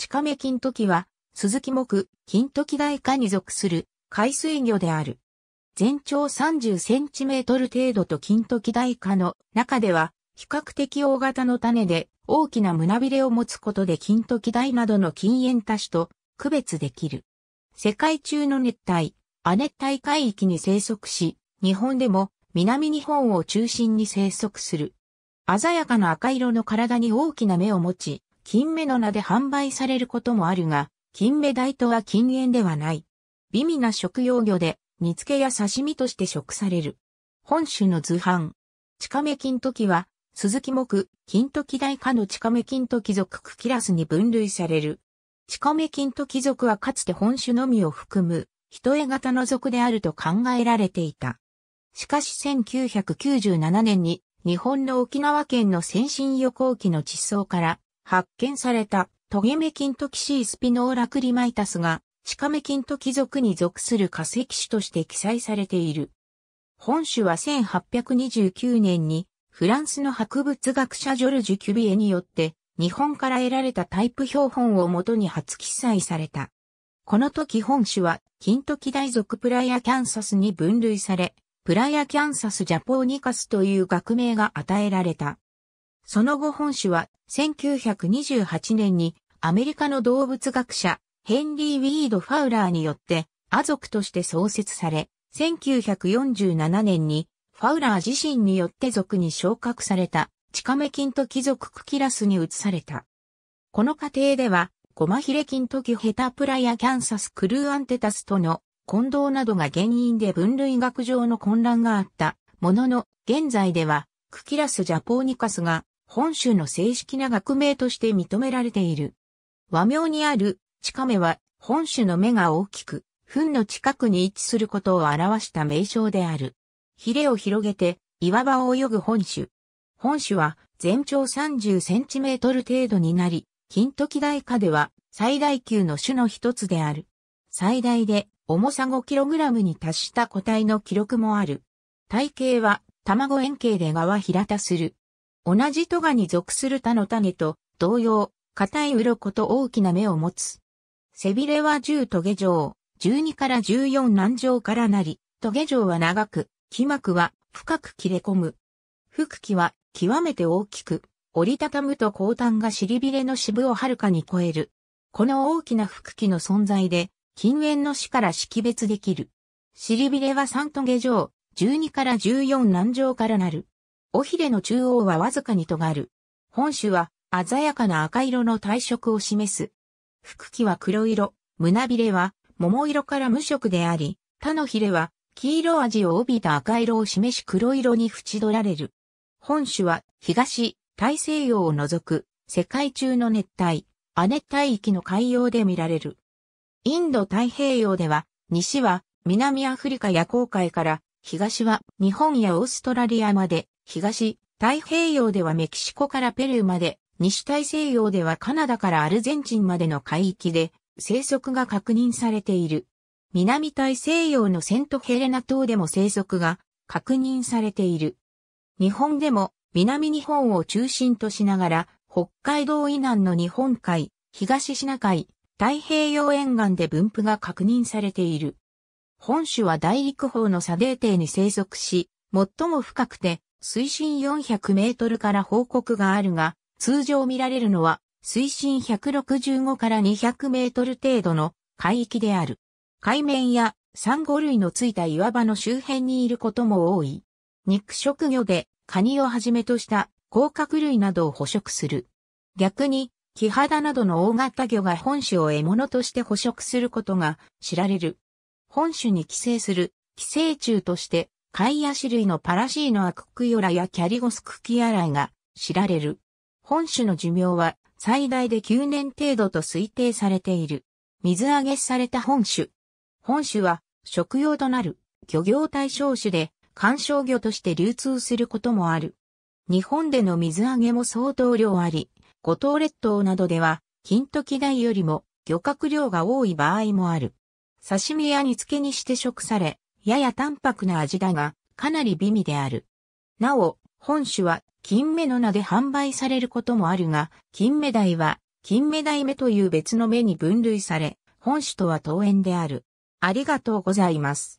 近目金時は、鈴木木、金時大科に属する海水魚である。全長30センチメートル程度と金時大科の中では、比較的大型の種で大きな胸びれを持つことで金時大などの禁煙多種と区別できる。世界中の熱帯、亜熱帯海域に生息し、日本でも南日本を中心に生息する。鮮やかな赤色の体に大きな目を持ち、金目の名で販売されることもあるが、金目鯛とは禁煙ではない。美味な食用魚で、煮付けや刺身として食される。本種の図版。近目金時は、鈴木木、金時大科の近目金時族クキラスに分類される。近目金時族はかつて本種のみを含む、人絵型の属であると考えられていた。しかし1997年に、日本の沖縄県の先進旅行機の実装から、発見されたトゲメキントキシースピノーラクリマイタスがシカメキント貴族に属する化石種として記載されている。本種は1829年にフランスの博物学者ジョルジュ・キュビエによって日本から得られたタイプ標本をもとに初記載された。この時本種は金時大族プライアキャンサスに分類され、プライアキャンサスジャポーニカスという学名が与えられた。その後本種は1928年にアメリカの動物学者ヘンリー・ウィード・ファウラーによってア族として創設され、1947年にファウラー自身によって族に昇格されたチカメキンと貴族クキラスに移された。この過程では、ゴマヒレキントキヘタプラやキャンサスクルーアンテタスとの混同などが原因で分類学上の混乱があったものの、現在ではクキラスジャポーニカスが本州の正式な学名として認められている。和名にある、地下メは、本種の目が大きく、糞の近くに位置することを表した名称である。ヒレを広げて、岩場を泳ぐ本種。本種は、全長30センチメートル程度になり、金時代下では、最大級の種の一つである。最大で、重さ5ラムに達した個体の記録もある。体型は、卵円形で側平たする。同じトガに属する他の種と同様、硬い鱗と大きな目を持つ。背びれは10トゲ状、12から14軟状からなり、トゲ状は長く、木膜は深く切れ込む。腹器は極めて大きく、折りたたむと後端が尻びれの支部をはるかに超える。この大きな腹器の存在で、近縁の死から識別できる。尻びれは3トゲ状、12から14軟状からなる。尾ひれの中央はわずかに尖る。本種は鮮やかな赤色の体色を示す。腹器は黒色、胸びれは桃色から無色であり、他のひれは黄色味を帯びた赤色を示し黒色に縁取られる。本種は東、大西洋を除く世界中の熱帯、亜熱帯域の海洋で見られる。インド太平洋では、西は南アフリカや航海から、東は日本やオーストラリアまで東、太平洋ではメキシコからペルーまで、西大西洋ではカナダからアルゼンチンまでの海域で生息が確認されている。南大西洋のセントヘレナ島でも生息が確認されている。日本でも南日本を中心としながら北海道以南の日本海、東シナ海、太平洋沿岸で分布が確認されている。本種は大陸方の砂泥底に生息し、最も深くて水深400メートルから報告があるが、通常見られるのは水深165から200メートル程度の海域である。海面やサンゴ類のついた岩場の周辺にいることも多い。肉食魚でカニをはじめとした甲殻類などを捕食する。逆に、キハダなどの大型魚が本種を獲物として捕食することが知られる。本種に寄生する寄生虫として貝や種類のパラシーノアククヨラやキャリゴスクキアライが知られる。本種の寿命は最大で9年程度と推定されている。水揚げされた本種。本種は食用となる漁業対象種で観賞魚として流通することもある。日本での水揚げも相当量あり、五島列島などでは金時代よりも漁獲量が多い場合もある。刺身や煮付けにして食され、やや淡白な味だが、かなり美味である。なお、本種は金目の名で販売されることもあるが、金目鯛は金目鯛目という別の目に分類され、本種とは遠縁である。ありがとうございます。